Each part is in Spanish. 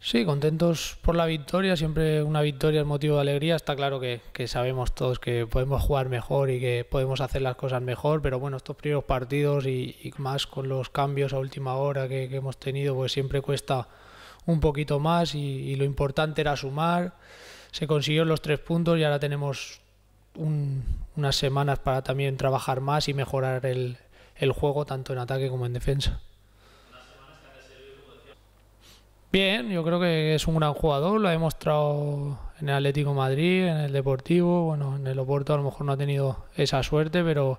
Sí, contentos por la victoria. Siempre una victoria es motivo de alegría. Está claro que, sabemos todos que podemos jugar mejor y que podemos hacer las cosas mejor, pero bueno, estos primeros partidos y, más con los cambios a última hora que, hemos tenido, pues siempre cuesta un poquito más y, lo importante era sumar. Se consiguió los tres puntos y ahora tenemos unas semanas para también trabajar más y mejorar el juego tanto en ataque como en defensa. Bien, yo creo que es un gran jugador, lo ha demostrado en el Atlético Madrid, en el Deportivo, bueno, en el Oporto a lo mejor no ha tenido esa suerte, pero,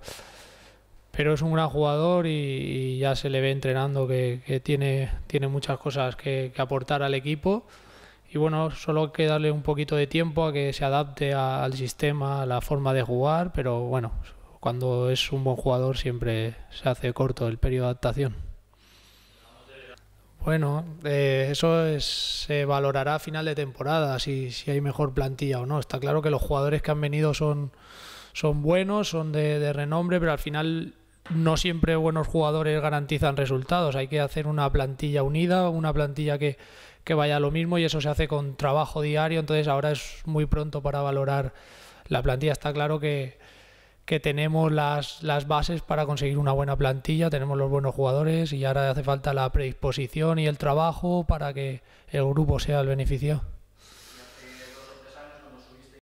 pero es un gran jugador y, ya se le ve entrenando que, tiene, tiene muchas cosas que, aportar al equipo. Y bueno, solo hay que darle un poquito de tiempo a que se adapte al sistema, a la forma de jugar, pero bueno, cuando es un buen jugador siempre se hace corto el periodo de adaptación. Bueno, eh, eso se valorará a final de temporada, si, si hay mejor plantilla o no. Está claro que los jugadores que han venido son, son buenos, son de, renombre, pero al final no siempre buenos jugadores garantizan resultados. Hay que hacer una plantilla unida, una plantilla que, que, vaya a lo mismo y eso se hace con trabajo diario. Entonces ahora es muy pronto para valorar la plantilla. Está claro que, que tenemos las, las, bases para conseguir una buena plantilla, tenemos los buenos jugadores y ahora hace falta la predisposición y el trabajo para que el grupo sea el beneficio